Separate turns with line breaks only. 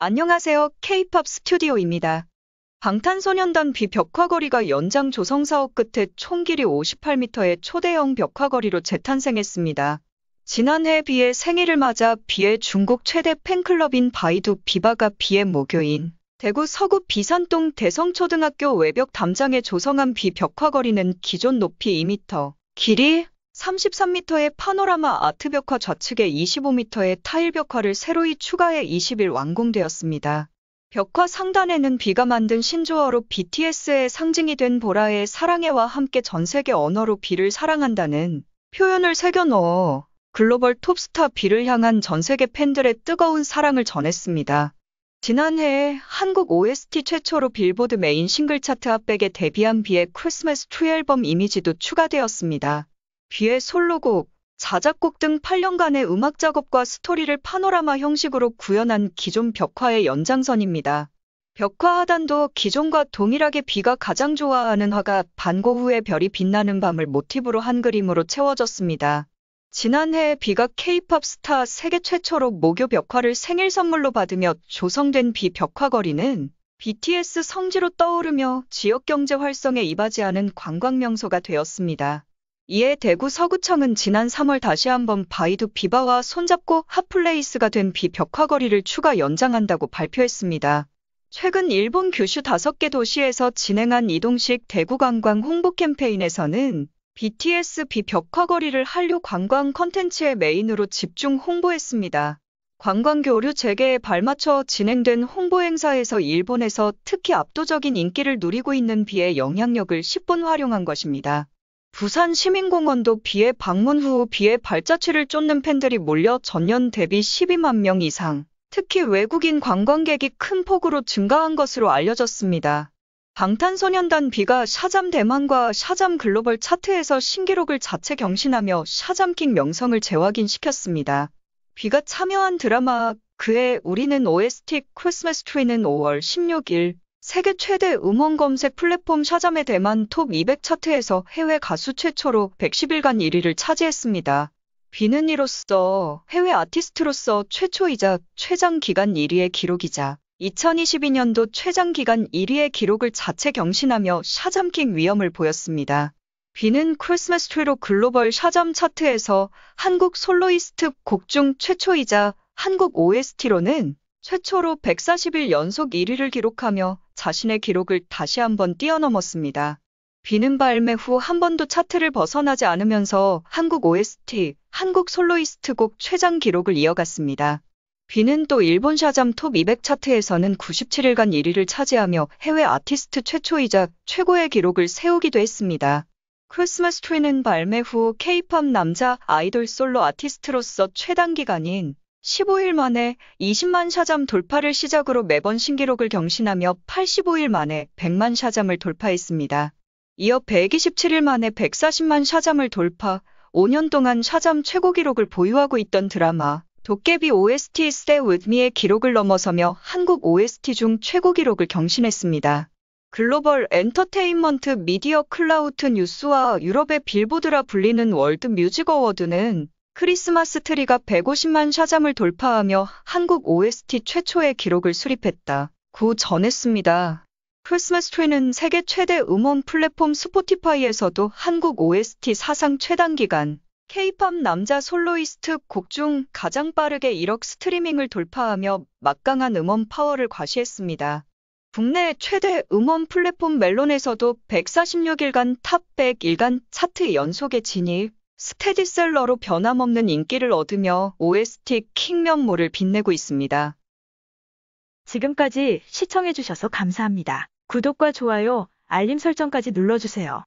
안녕하세요. K-팝 스튜디오입니다. 방탄소년단 비 벽화거리가 연장 조성 사업 끝에 총 길이 58m의 초대형 벽화거리로 재탄생했습니다. 지난해 비의 생일을 맞아 비의 중국 최대 팬클럽인 바이두 비바가 비의 모교인 대구 서구 비산동 대성초등학교 외벽 담장에 조성한 비 벽화거리는 기존 높이 2m, 길이 33m의 파노라마 아트 벽화 좌측에 25m의 타일 벽화를 새로이 추가해 20일 완공되었습니다. 벽화 상단에는 비가 만든 신조어로 BTS의 상징이 된 보라의 사랑해와 함께 전 세계 언어로 비를 사랑한다는 표현을 새겨 넣어 글로벌 톱스타 비를 향한 전 세계 팬들의 뜨거운 사랑을 전했습니다. 지난해 한국 OST 최초로 빌보드 메인 싱글 차트 앞백에 데뷔한 비의 크리스마스 트리 앨범 이미지도 추가되었습니다. 비의 솔로곡, 자작곡 등 8년간의 음악 작업과 스토리를 파노라마 형식으로 구현한 기존 벽화의 연장선입니다. 벽화 하단도 기존과 동일하게 비가 가장 좋아하는 화가 반고 후의 별이 빛나는 밤을 모티브로 한 그림으로 채워졌습니다. 지난해 비가 케이팝 스타 세계 최초로 모교 벽화를 생일 선물로 받으며 조성된 비 벽화거리는 BTS 성지로 떠오르며 지역 경제 활성에 이바지하는 관광 명소가 되었습니다. 이에 대구 서구청은 지난 3월 다시 한번 바이두 비바와 손잡고 핫플레이스가 된 비벽화거리를 추가 연장한다고 발표했습니다. 최근 일본 규슈 5개 도시에서 진행한 이동식 대구 관광 홍보 캠페인에서는 BTS 비벽화거리를 한류 관광 컨텐츠의 메인으로 집중 홍보했습니다. 관광교류 재개에 발맞춰 진행된 홍보 행사에서 일본에서 특히 압도적인 인기를 누리고 있는 비의 영향력을 10분 활용한 것입니다. 부산 시민공원도 비의 방문 후비의 발자취를 쫓는 팬들이 몰려 전년 대비 12만 명 이상, 특히 외국인 관광객이 큰 폭으로 증가한 것으로 알려졌습니다. 방탄소년단 비가 샤잠 대만과 샤잠 글로벌 차트에서 신기록을 자체 경신하며 샤잠킹 명성을 재확인시켰습니다. 비가 참여한 드라마 그의 우리는 OST 크리스마스 트리는 5월 16일 세계 최대 음원 검색 플랫폼 샤잠의 대만 톱 200 차트에서 해외 가수 최초로 110일간 1위를 차지했습니다. 비는 이로써 해외 아티스트로서 최초이자 최장 기간 1위의 기록이자 2022년도 최장 기간 1위의 기록을 자체 경신하며 샤잠킹 위험을 보였습니다. 비는 크리스마스 트리로 글로벌 샤잠 차트에서 한국 솔로이스트 곡 중 최초이자 한국 OST로는 최초로 140일 연속 1위를 기록하며 자신의 기록을 다시 한번 뛰어넘었습니다. 비는 발매 후 한 번도 차트를 벗어나지 않으면서 한국 OST, 한국 솔로이스트 곡 최장 기록을 이어갔습니다. 비는 또 일본 샤잠 톱 200 차트에서는 97일간 1위를 차지하며 해외 아티스트 최초이자 최고의 기록을 세우기도 했습니다. 크리스마스 트리는 발매 후 케이팝 남자 아이돌 솔로 아티스트로서 최단 기간인 15일 만에 20만 샤잠 돌파를 시작으로 매번 신기록을 경신하며 85일 만에 100만 샤잠을 돌파했습니다. 이어 127일 만에 140만 샤잠을 돌파, 5년 동안 샤잠 최고 기록을 보유하고 있던 드라마 도깨비 OST Stay With Me의 기록을 넘어서며 한국 OST 중 최고 기록을 경신했습니다. 글로벌 엔터테인먼트 미디어 클라우트 뉴스와 유럽의 빌보드라 불리는 월드 뮤직 어워드는 크리스마스 트리가 150만 샤잠을 돌파하며 한국 OST 최초의 기록을 수립했다. 고 그 전했습니다. 크리스마스 트리는 세계 최대 음원 플랫폼 스포티파이에서도 한국 OST 사상 최단기간 K-팝 남자 솔로이스트 곡 중 가장 빠르게 1억 스트리밍을 돌파하며 막강한 음원 파워를 과시했습니다. 국내 최대 음원 플랫폼 멜론에서도 146일간 탑100 일간 차트 연속에 진입, 스테디셀러로 변함없는 인기를 얻으며 OST 킹면모를 빛내고 있습니다. 지금까지 시청해주셔서 감사합니다. 구독과 좋아요, 알림 설정까지 눌러주세요.